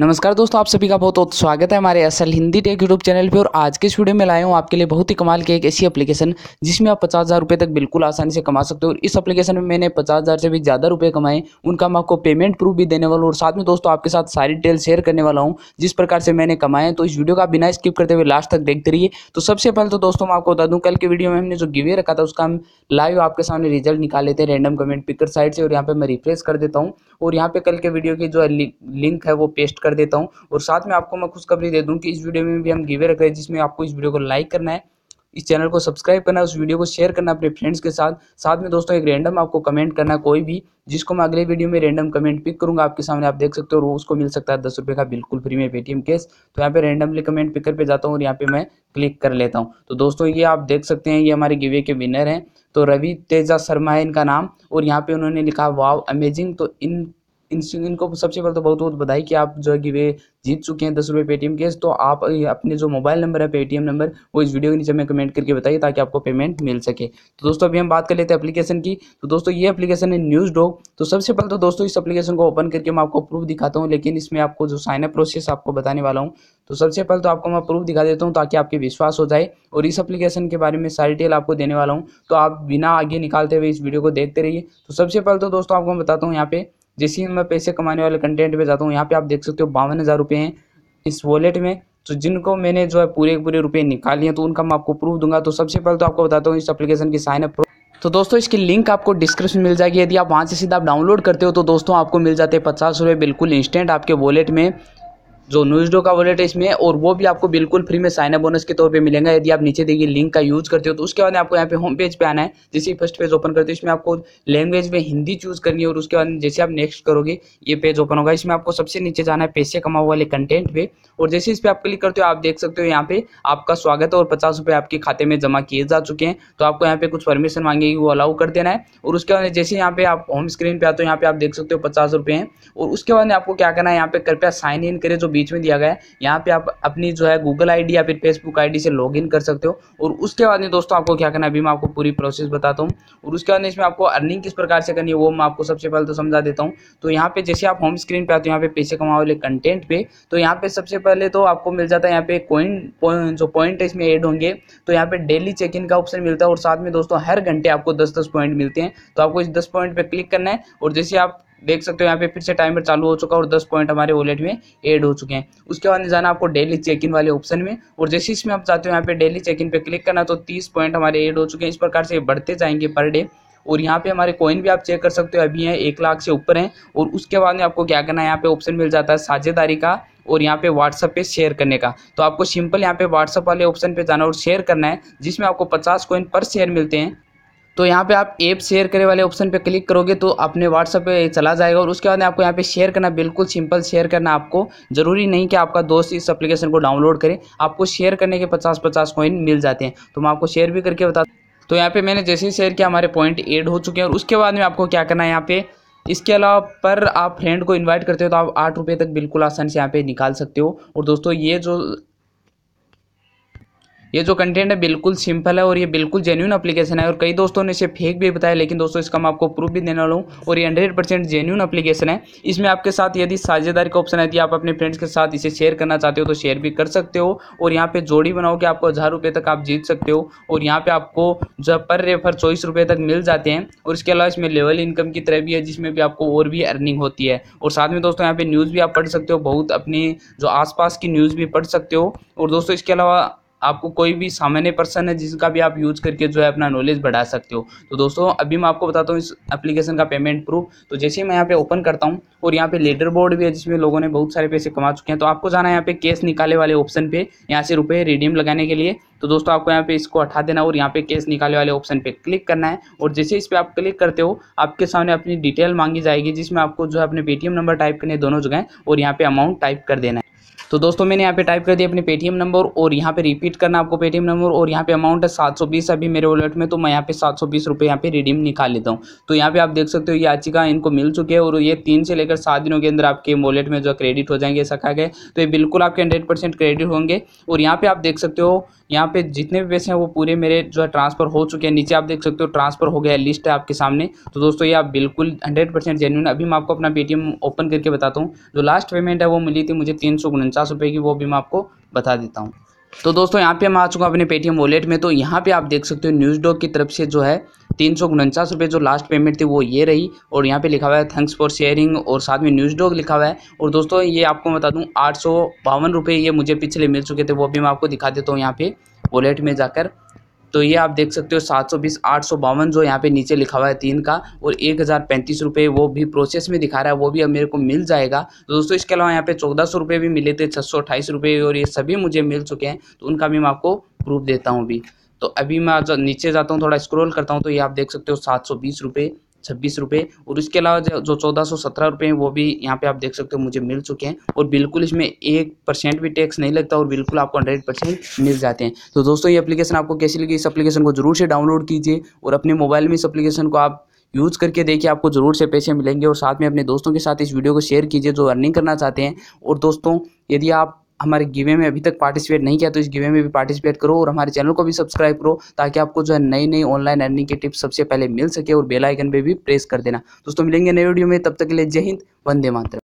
नमस्कार दोस्तों आप सभी का बहुत बहुत स्वागत है हमारे असल हिंदी टेक यूट्यूब चैनल पे और आज के इस वीडियो में लाए हूँ आपके लिए बहुत ही कमाल की एक ऐसी एप्लीकेशन जिसमें आप पचास हज़ार रुपये तक बिल्कुल आसानी से कमा सकते हो और इस एप्लीकेशन में मैंने पचास हज़ार से भी ज़्यादा रुपये कमाए उनका मैं आपको पेमेंट प्रूफ भी देने वाला हूँ और साथ में दोस्तों आपके साथ सारी डिटेल शेयर करने वाला हूँ जिस प्रकार से मैंने कमाए तो इस वीडियो का बिना स्किप करते हुए लास्ट तक देखते रहिए तो सबसे पहले तो दोस्तों मैं आपको बता दूँ कल के वीडियो में हमने जो गिवे रखा था उसका हम लाइव आपके सामने रिजल्ट निकाल लेते हैं कमेंट पिकर साइड से और यहाँ पर मैं रिफ्रेश कर देता हूँ और यहाँ पर कल के वीडियो की जो लिंक है वो पेस्ट कर देता हूँ और साथ में आपको मैं खुशखबरी दे दूँ कि इस वीडियो में भी हम गिवे रख रहे हैं जिसमें आपको इस वीडियो को लाइक करना है इस चैनल को सब्सक्राइब करना है उस वीडियो को शेयर करना अपने फ्रेंड्स के साथ साथ में दोस्तों एक रैंडम आपको कमेंट करना कोई भी जिसको मैं अगले वीडियो में रैंडम कमेंट पिक करूंगा आपके सामने आप देख सकते हो उसको मिल सकता है दस रुपये का बिल्कुल फ्री में पेटीएम केस तो यहाँ पे रैंडमली कमेंट पिकर पे जाता हूँ और यहाँ पे मैं क्लिक कर लेता हूँ तो दोस्तों ये आप देख सकते हैं ये हमारे गिवे के विनर हैं तो रवि तेजा शर्मा है इनका नाम और यहाँ पे उन्होंने लिखा वाव अमेजिंग तो इन इन इनको सबसे पहले तो बहुत बहुत बधाई कि आप जो है कि वे जीत चुके हैं दस रुपये पेटीएम केस तो आप अपने जो मोबाइल नंबर है पेटीएम नंबर वो इस वीडियो के नीचे में कमेंट करके बताइए ताकि आपको पेमेंट मिल सके तो दोस्तों अभी हम बात कर लेते हैं अपलीकेशन की तो दोस्तों ये अपलीकेशन है न्यूज़ डॉग तो सबसे पहले तो दोस्तों इस अपलीकेशन को ओपन करके मैं आपको प्रूफ दिखाता हूँ लेकिन इसमें आपको जो साइनअप प्रोसेस आपको बताने वाला हूँ तो सबसे पहले तो आपको मैं प्रूफ दिखा देता हूँ ताकि आपके विश्वास हो जाए और इस एप्लीकेशन के बारे में सारी डिटेल आपको देने वाला हूँ तो आप बिना आगे निकालते हुए इस वीडियो को देखते रहिए तो सबसे पहले तो दोस्तों आपको मैं बताता हूँ यहाँ पे जैसे ही मैं पैसे कमाने वाले कंटेंट पे जाता हूँ यहाँ पे आप देख सकते हो बावन हज़ार रुपये हैं इस वॉलेट में तो जिनको मैंने जो है पूरे पूरे रुपये निकाल लिए तो उनका मैं आपको प्रूफ दूंगा तो सबसे पहले तो आपको बताता हूँ इस अपलीकेशन की साइनअप तो दोस्तों इसकी लिंक आपको डिस्क्रिप्शन मिल जाएगी यदि आप वहाँ से सीधा आप डाउनलोड करते हो तो दोस्तों आपको मिल जाते हैं पचास रुपये बिल्कुल इंस्टेंट आपके वॉलेट में जो न्यूजडो का वॉलेट है इसमें और वो भी आपको बिल्कुल फ्री में साइन अप बोनस के तौर पे मिलेगा यदि आप नीचे देखिए लिंक का यूज करते हो तो उसके बाद आपको यहाँ पे होम पेज पे आना है जैसे फर्स्ट पेज ओपन करते हो इसमें आपको लैंग्वेज में हिंदी चूज करनी है और उसके बाद जैसे आप नेक्स्ट करोगे ये पेज ओपन होगा इसमें आपको सबसे नीचे जाना है पैसे कमाओ वाले कंटेंट पे और जैसे इस पर आप क्लिक करते हो आप देख सकते हो यहाँ पे आपका स्वागत है और पचास रुपये आपके खाते में जमा किए जा चुके हैं तो आपको यहाँ पे कुछ परमिशन मांगेगी वो अलाउ कर देना है और उसके बाद जैसे यहाँ पे आप होम स्क्रीन पे आते हो यहाँ पे आप देख सकते हो पचास हैं और उसके बाद आपको क्या करना है यहाँ पे कृपया साइन इन करें जो बीच में दिया गया है यहाँ पे आप अपनी जो है गूगल आईडी या फिर फेसबुक आईडी से लॉगिन कर सकते हो और उसके बाद में दोस्तों आपको क्या करना है अभी मैं आपको पूरी प्रोसेस बताता हूँ और उसके बाद इसमें आपको अर्निंग किस प्रकार से करनी है वो मैं आपको सबसे पहले तो समझा देता हूँ तो यहाँ पे जैसे आप होम स्क्रीन पर आते हो यहाँ पे पैसे कमाओ वाले कंटेंट पे तो यहाँ पे सबसे पहले तो आपको मिल जाता है यहाँ पे कॉइन जो पॉइंट है इसमें एड होंगे तो यहाँ पे डेली चेक इन का ऑप्शन मिलता है और साथ में दोस्तों हर घंटे आपको दस दस पॉइंट मिलते हैं तो आपको इस दस पॉइंट पे क्लिक करना है और जैसे आप देख सकते हो यहाँ पे फिर से टाइमर चालू हो चुका है और 10 पॉइंट हमारे वॉलेट में ऐड हो चुके हैं उसके बाद जाना आपको डेली चेक इन वाले ऑप्शन में और जैसे इसमें आप चाहते हो यहाँ पे डेली चेक इन पे क्लिक करना तो 30 पॉइंट हमारे ऐड हो चुके हैं इस प्रकार से बढ़ते जाएंगे पर डे और यहाँ पे हमारे कॉइन भी आप चेक कर सकते हो अभी हैं एक लाख से ऊपर हैं और उसके बाद में आपको क्या करना है यहाँ पे ऑप्शन मिल जाता है साझेदारी का और यहाँ पे व्हाट्सअप पे शेयर करने का तो आपको सिंपल यहाँ पे व्हाट्सअप वाले ऑप्शन पे जाना और शेयर करना है जिसमें आपको 50 कॉइन पर शेयर मिलते हैं तो यहाँ पे आप ऐप शेयर करे वाले ऑप्शन पे क्लिक करोगे तो अपने व्हाट्सअप पे चला जाएगा और उसके बाद आपको यहाँ पे शेयर करना बिल्कुल सिंपल शेयर करना आपको ज़रूरी नहीं कि आपका दोस्त इस एप्लीकेशन को डाउनलोड करे आपको शेयर करने के पचास पचास कॉइन मिल जाते हैं तो मैं आपको शेयर भी करके बता तो यहाँ पर मैंने जैसे ही शेयर किया हमारे पॉइंट एड हो चुके हैं और उसके बाद में आपको क्या करना है यहाँ पे इसके अलावा पर आप फ्रेंड को इनवाइट करते हो तो आप आठ रुपये तक बिल्कुल आसानी से यहाँ पे निकाल सकते हो और दोस्तों ये जो ये जो कंटेंट है बिल्कुल सिंपल है और ये बिल्कुल जेन्यून अपलीकेशन है और कई दोस्तों ने इसे फेक भी बताया लेकिन दोस्तों इसका मैं आपको प्रूफ भी देने वाला हूँ और ये हंड्रेड परसेंट जेन्यून अपलीकेशन है इसमें आपके साथ यदि साझेदारी का ऑप्शन है यदि आप अपने फ्रेंड्स के साथ इसे शेयर करना चाहते हो तो शेयर भी कर सकते हो और यहाँ पे जोड़ी बनाओ कि आपको हज़ार रुपये तक आप जीत सकते हो और यहाँ पे आपको जो पर रेफर चौबीस रुपये तक मिल जाते हैं और इसके अलावा इसमें लेवल इनकम की तरह भी है जिसमें भी आपको और भी अर्निंग होती है और साथ में दोस्तों यहाँ पे न्यूज़ भी आप पढ़ सकते हो बहुत अपनी जो आस की न्यूज़ भी पढ़ सकते हो और दोस्तों इसके अलावा आपको कोई भी सामान्य पर्सन है जिसका भी आप यूज करके जो है अपना नॉलेज बढ़ा सकते हो तो दोस्तों अभी मैं आपको बताता हूँ इस एप्लीकेशन का पेमेंट प्रूफ तो जैसे ही मैं यहाँ पे ओपन करता हूँ और यहाँ पे लेडर बोर्ड भी है जिसमें लोगों ने बहुत सारे पैसे कमा चुके हैं तो आपको जाना है यहाँ पे कैश निकाले वाले ऑप्शन पे यहाँ से रुपये रिडीम लगाने के लिए तो दोस्तों आपको यहाँ पे इसको हटा देना और यहाँ पे कैश निकाले वाले ऑप्शन पे क्लिक करना है और जैसे इस पर आप क्लिक करते हो आपके सामने अपनी डिटेल मांगी जाएगी जिसमें आपको जो है अपने पेटीएम नंबर टाइप करने दोनों जगह और यहाँ पे अमाउंट टाइप कर देना है तो दोस्तों मैंने यहाँ पे टाइप कर दिया अपने पेटीएम नंबर और यहाँ पे रिपीट करना आपको पेटीएम नंबर और यहाँ पे अमाउंट है सात सौ बीस अभी मेरे वॉलेट में तो मैं यहाँ पे सात सौ बीस रुपये यहाँ पे रिडीम निकाल लेता हूँ तो यहाँ पे आप देख सकते हो ये याचिका इनको मिल चुकी है और ये तीन से लेकर सात दिनों के अंदर आपके वॉलेट में जो क्रेडिट हो जाएंगे ऐसा कहा गया तो ये बिल्कुल आपके हंड्रेड परसेंट क्रेडिट होंगे और यहाँ पे आप देख सकते हो यहाँ पे जितने भी पैसे हैं वो पूरे मेरे जो है ट्रांसफर हो चुके हैं नीचे आप देख सकते हो ट्रांसफर हो गया लिस्ट है आपके सामने तो दोस्तों ये आप बिल्कुल हंड्रेड परसेंट जेन्यून अभी मैं आपको अपना पेटीएम ओपन करके बताता हूँ जो लास्ट पेमेंट है वो मिली थी मुझे तीन सौ पचास रुपये की वो भी मैं आपको बता देता हूँ तो दोस्तों यहाँ पे मैं आ चुका हूँ अपने पेटीएम वॉलेट में तो यहाँ पे आप देख सकते हो न्यूज़ डॉग की तरफ से जो है तीन सौ उनचास रुपये जो लास्ट पेमेंट थी वो ये रही और यहाँ पे लिखा हुआ है थैंक्स फॉर शेयरिंग और साथ में न्यूज़ डॉग लिखा हुआ है और दोस्तों ये आपको बता दूँ आठ सौ बावन रुपये ये मुझे पिछले मिल चुके थे वो भी मैं आपको दिखा देता हूँ यहाँ पे वॉलेट में जाकर तो ये आप देख सकते हो सात सौ बीस आठ सौ बावन जो यहाँ पे नीचे लिखा हुआ है तीन का और एक हज़ार पैंतीस रुपये वो भी प्रोसेस में दिखा रहा है वो भी अब मेरे को मिल जाएगा तो दोस्तों इसके अलावा यहाँ पे चौदह सौ रुपये भी मिले थे छः सौ अट्ठाईस रुपये और ये सभी मुझे मिल चुके हैं तो उनका भी मैं आपको प्रूफ देता हूँ अभी तो अभी मैं नीचे जाता हूँ थोड़ा स्क्रॉल करता हूँ तो ये आप देख सकते हो सात सौ बीस रुपये छब्बीस रुपये और इसके अलावा जो चौदह सौ सत्रह रुपये हैं वो भी यहाँ पे आप देख सकते हो मुझे मिल चुके हैं और बिल्कुल इसमें एक परसेंट भी टैक्स नहीं लगता और बिल्कुल आपको हंड्रेड परसेंट मिल जाते हैं तो दोस्तों ये एप्लीकेशन आपको कैसी लगी इस एप्लीकेशन को जरूर से डाउनलोड कीजिए और अपने मोबाइल में इस एप्लीकेशन को आप यूज़ करके देखिए आपको ज़रूर से पैसे मिलेंगे और साथ में अपने दोस्तों के साथ इस वीडियो को शेयर कीजिए जो अर्निंग करना चाहते हैं और दोस्तों यदि आप हमारे गिवे में अभी तक पार्टिसिपेट नहीं किया तो इस गिवे में भी पार्टिसिपेट करो और हमारे चैनल को भी सब्सक्राइब करो ताकि आपको जो है नई नई ऑनलाइन अर्निंग की टिप्स सबसे पहले मिल सके और बेल आइकन पे भी प्रेस कर देना दोस्तों मिलेंगे नए वीडियो में तब तक के लिए जय हिंद वंदे मातरम